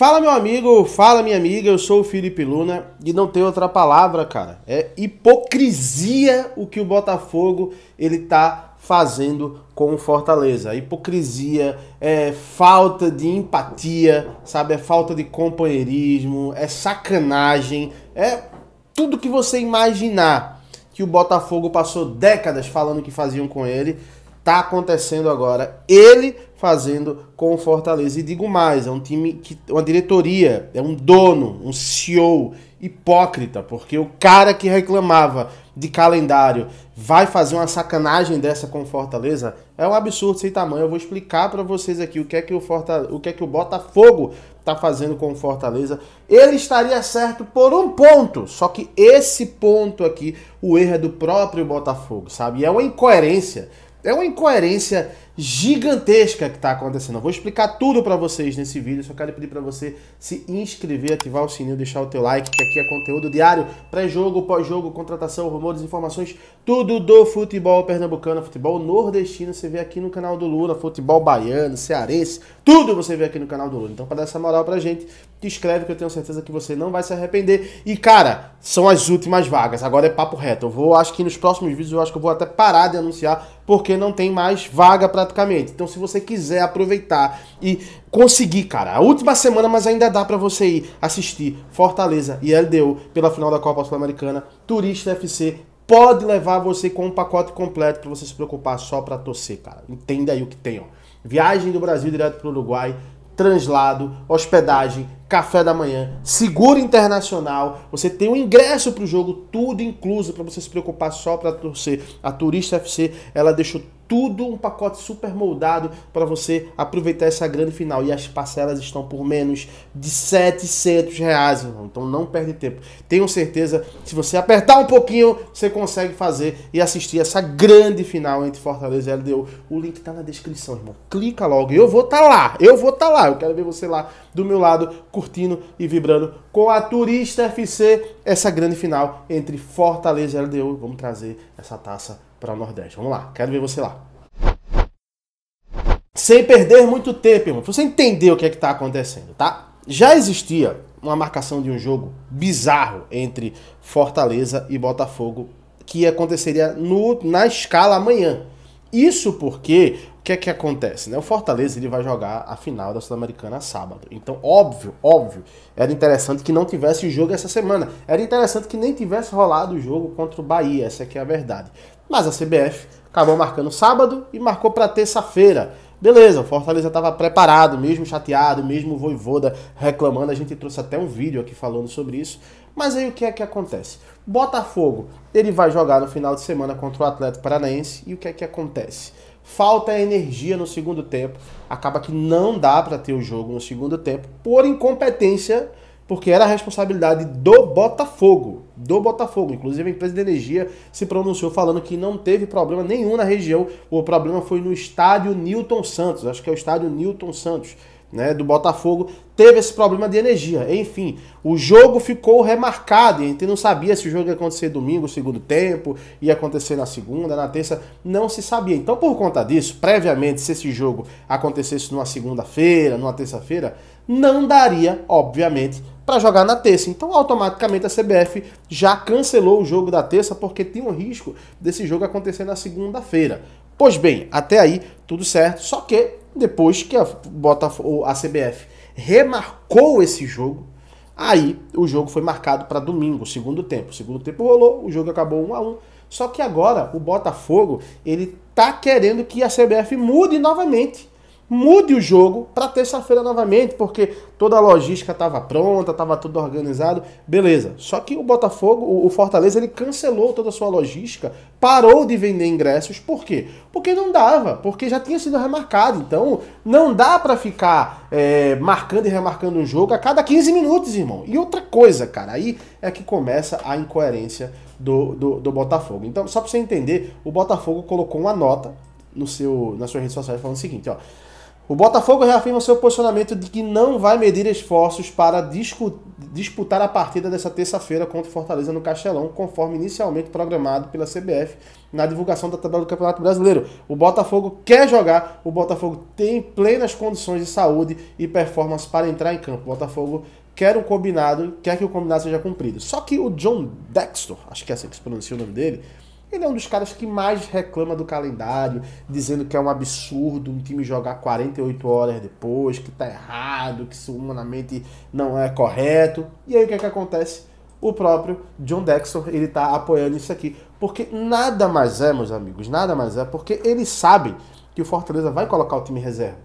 Fala, meu amigo, fala, minha amiga. Eu sou o Felipe Luna e não tem outra palavra, cara. É hipocrisia o que o Botafogo ele tá fazendo com o Fortaleza. Hipocrisia, é falta de empatia, sabe? É falta de companheirismo, é sacanagem, é tudo que você imaginar que o Botafogo passou décadas falando que faziam com ele Tá acontecendo agora. Ele fazendo com o Fortaleza. E digo mais, é um time que uma diretoria, é um dono, um CEO hipócrita, porque o cara que reclamava de calendário vai fazer uma sacanagem dessa com o Fortaleza, é um absurdo sem tamanho. Eu vou explicar para vocês aqui o que é que o Fortaleza, o que é que o Botafogo tá fazendo com o Fortaleza. Ele estaria certo por um ponto, só que esse ponto aqui, o erro é do próprio Botafogo, sabe? E é uma incoerência é uma incoerência gigantesca que está acontecendo. Eu vou explicar tudo para vocês nesse vídeo. Só quero pedir para você se inscrever, ativar o sininho, deixar o teu like, que aqui é conteúdo diário, pré-jogo, pós-jogo, contratação, rumores, informações, tudo do futebol pernambucano, futebol nordestino. Você vê aqui no canal do Lula, futebol baiano, cearense, tudo você vê aqui no canal do Lula. Então, para dar essa moral para gente, te inscreve que eu tenho certeza que você não vai se arrepender. E, cara, são as últimas vagas. Agora é papo reto. Eu vou, acho que nos próximos vídeos, eu acho que eu vou até parar de anunciar porque não tem mais vaga praticamente. Então, se você quiser aproveitar e conseguir, cara, a última semana, mas ainda dá para você ir assistir Fortaleza e LDU pela final da Copa Sul-Americana, Turista FC pode levar você com um pacote completo para você se preocupar só para torcer, cara. Entenda aí o que tem, ó. Viagem do Brasil direto para o Uruguai, translado, hospedagem, café da manhã, seguro internacional, você tem o um ingresso para o jogo, tudo incluso, para você se preocupar só para torcer. A Turista FC, ela deixou tudo um pacote super moldado para você aproveitar essa grande final. E as parcelas estão por menos de 700 reais, irmão. Então não perde tempo. Tenho certeza, se você apertar um pouquinho, você consegue fazer e assistir essa grande final entre Fortaleza e LDU. O link tá na descrição, irmão. Clica logo. Eu vou estar tá lá. Eu vou estar tá lá. Eu quero ver você lá do meu lado, curtindo curtindo e vibrando com a Turista FC, essa grande final entre Fortaleza e LDU. Vamos trazer essa taça para o Nordeste. Vamos lá, quero ver você lá. Sem perder muito tempo, irmão, pra você entender o que é que tá acontecendo, tá? Já existia uma marcação de um jogo bizarro entre Fortaleza e Botafogo que aconteceria no, na escala amanhã. Isso porque o que é que acontece? Né? O Fortaleza ele vai jogar a final da Sul-Americana sábado. Então, óbvio, óbvio, era interessante que não tivesse o jogo essa semana. Era interessante que nem tivesse rolado o jogo contra o Bahia, essa aqui é a verdade. Mas a CBF acabou marcando sábado e marcou para terça-feira. Beleza, o Fortaleza estava preparado, mesmo chateado, mesmo o Voivoda reclamando. A gente trouxe até um vídeo aqui falando sobre isso. Mas aí o que é que acontece? Botafogo, ele vai jogar no final de semana contra o Atlético Paranaense e o que é que acontece? Falta energia no segundo tempo, acaba que não dá para ter o jogo no segundo tempo por incompetência, porque era a responsabilidade do Botafogo, do Botafogo. Inclusive a empresa de energia se pronunciou falando que não teve problema nenhum na região, o problema foi no estádio Newton Santos, acho que é o estádio Newton Santos né, do Botafogo, teve esse problema de energia. Enfim, o jogo ficou remarcado. A gente não sabia se o jogo ia acontecer domingo, segundo tempo, ia acontecer na segunda, na terça, não se sabia. Então, por conta disso, previamente, se esse jogo acontecesse numa segunda-feira, numa terça-feira, não daria, obviamente, para jogar na terça. Então, automaticamente a CBF já cancelou o jogo da terça porque tem um risco desse jogo acontecer na segunda-feira. Pois bem, até aí tudo certo, só que depois que a, Botafogo, a CBF remarcou esse jogo, aí o jogo foi marcado para domingo, segundo tempo. O segundo tempo rolou, o jogo acabou 1 a 1 Só que agora o Botafogo ele tá querendo que a CBF mude novamente mude o jogo para terça-feira novamente, porque toda a logística estava pronta, estava tudo organizado, beleza. Só que o Botafogo, o Fortaleza, ele cancelou toda a sua logística, parou de vender ingressos, por quê? Porque não dava, porque já tinha sido remarcado. Então, não dá para ficar é, marcando e remarcando um jogo a cada 15 minutos, irmão. E outra coisa, cara, aí é que começa a incoerência do, do, do Botafogo. Então, só para você entender, o Botafogo colocou uma nota no seu, na sua rede social falando o seguinte, ó. O Botafogo reafirma seu posicionamento de que não vai medir esforços para disputar a partida dessa terça-feira contra o Fortaleza no Castelão, conforme inicialmente programado pela CBF na divulgação da tabela do Campeonato Brasileiro. O Botafogo quer jogar, o Botafogo tem plenas condições de saúde e performance para entrar em campo. O Botafogo quer o combinado, quer que o combinado seja cumprido. Só que o John Dexter, acho que é assim que se pronuncia o nome dele, ele é um dos caras que mais reclama do calendário, dizendo que é um absurdo um time jogar 48 horas depois, que tá errado, que isso humanamente não é correto. E aí o que é que acontece? O próprio John Dexter, ele tá apoiando isso aqui. Porque nada mais é, meus amigos, nada mais é, porque eles sabem que o Fortaleza vai colocar o time reserva.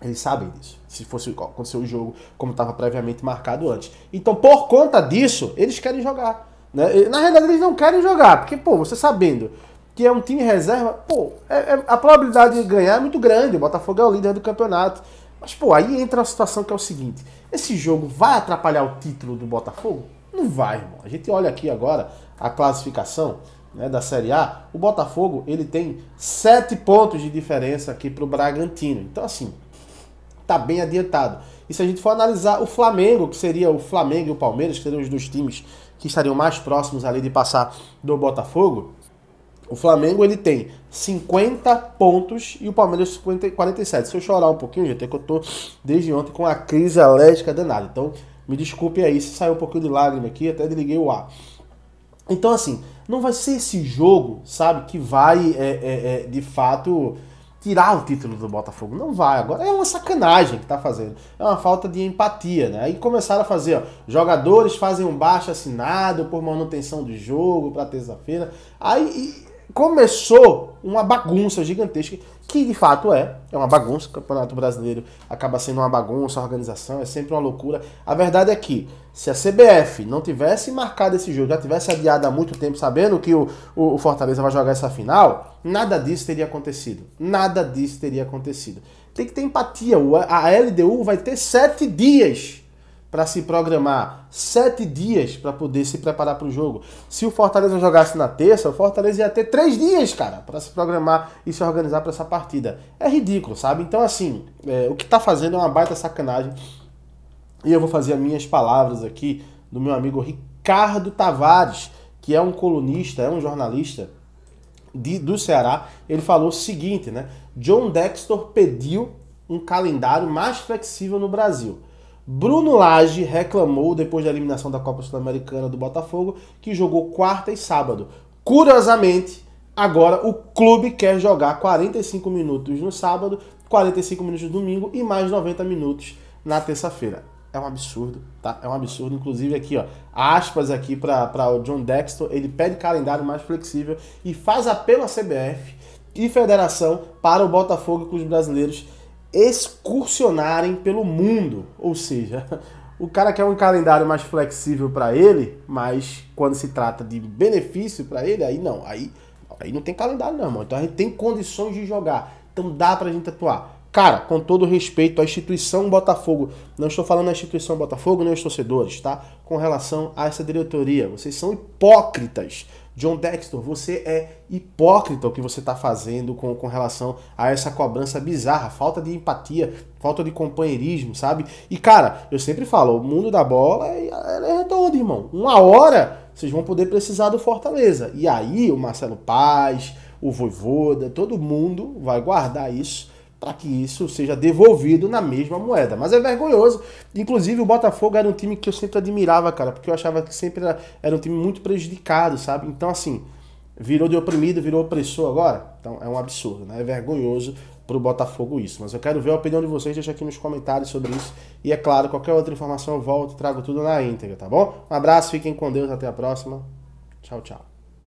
Eles sabem disso. Se fosse acontecer o jogo como estava previamente marcado antes. Então, por conta disso, eles querem jogar. Né? Na realidade, eles não querem jogar, porque, pô, você sabendo que é um time reserva, pô, é, é, a probabilidade de ganhar é muito grande. O Botafogo é o líder do campeonato. Mas, pô, aí entra uma situação que é o seguinte: esse jogo vai atrapalhar o título do Botafogo? Não vai, irmão. A gente olha aqui agora a classificação né, da Série A. O Botafogo ele tem sete pontos de diferença aqui para o Bragantino. Então, assim, tá bem adiantado. E se a gente for analisar o Flamengo, que seria o Flamengo e o Palmeiras, que seriam os dois times que estariam mais próximos ali de passar do Botafogo, o Flamengo ele tem 50 pontos e o Palmeiras 50, 47. Se eu chorar um pouquinho, gente, é que eu tô desde ontem com a crise alérgica danada. Então, me desculpe aí se saiu um pouquinho de lágrima aqui, até desliguei o ar. Então, assim, não vai ser esse jogo, sabe, que vai, é, é, é, de fato, tirar o título do Botafogo. Não vai, agora é uma sacanagem que tá fazendo. É uma falta de empatia, né? Aí começaram a fazer, ó, jogadores fazem um baixo assinado por manutenção do jogo para terça-feira. Aí começou uma bagunça gigantesca, que de fato é, é uma bagunça, o Campeonato Brasileiro acaba sendo uma bagunça, a organização é sempre uma loucura. A verdade é que, se a CBF não tivesse marcado esse jogo, já tivesse adiado há muito tempo, sabendo que o, o Fortaleza vai jogar essa final, nada disso teria acontecido. Nada disso teria acontecido. Tem que ter empatia, a LDU vai ter sete dias para se programar, sete dias para poder se preparar para o jogo. Se o Fortaleza jogasse na terça, o Fortaleza ia ter três dias, cara, para se programar e se organizar para essa partida. É ridículo, sabe? Então, assim, é, o que tá fazendo é uma baita sacanagem. E eu vou fazer as minhas palavras aqui do meu amigo Ricardo Tavares, que é um colunista, é um jornalista de, do Ceará. Ele falou o seguinte, né? John Dexter pediu um calendário mais flexível no Brasil. Bruno Lage reclamou depois da eliminação da Copa Sul-Americana do Botafogo, que jogou quarta e sábado. Curiosamente, agora o clube quer jogar 45 minutos no sábado, 45 minutos no domingo e mais 90 minutos na terça-feira. É um absurdo, tá? É um absurdo. Inclusive aqui, ó, aspas aqui para o John Dexter, ele pede calendário mais flexível e faz apelo à CBF e federação para o Botafogo e clubes brasileiros excursionarem pelo mundo. Ou seja, o cara quer um calendário mais flexível para ele, mas quando se trata de benefício para ele, aí não, aí, aí não tem calendário não, mano. Então a gente tem condições de jogar. Então dá pra gente atuar. Cara, com todo respeito à instituição Botafogo, não estou falando da instituição Botafogo nem os torcedores, tá? Com relação a essa diretoria, vocês são hipócritas. John Dexter, você é hipócrita o que você está fazendo com, com relação a essa cobrança bizarra, falta de empatia, falta de companheirismo, sabe? E cara, eu sempre falo, o mundo da bola é, é, é redondo, irmão. Uma hora vocês vão poder precisar do Fortaleza. E aí o Marcelo Paz, o Voivoda, todo mundo vai guardar isso para que isso seja devolvido na mesma moeda. Mas é vergonhoso. Inclusive, o Botafogo era um time que eu sempre admirava, cara, porque eu achava que sempre era, era um time muito prejudicado, sabe? Então, assim, virou de oprimido, virou opressor agora. Então, é um absurdo, né? É vergonhoso para o Botafogo isso. Mas eu quero ver a opinião de vocês, deixa aqui nos comentários sobre isso. E, é claro, qualquer outra informação eu volto e trago tudo na íntegra, tá bom? Um abraço, fiquem com Deus, até a próxima. Tchau, tchau.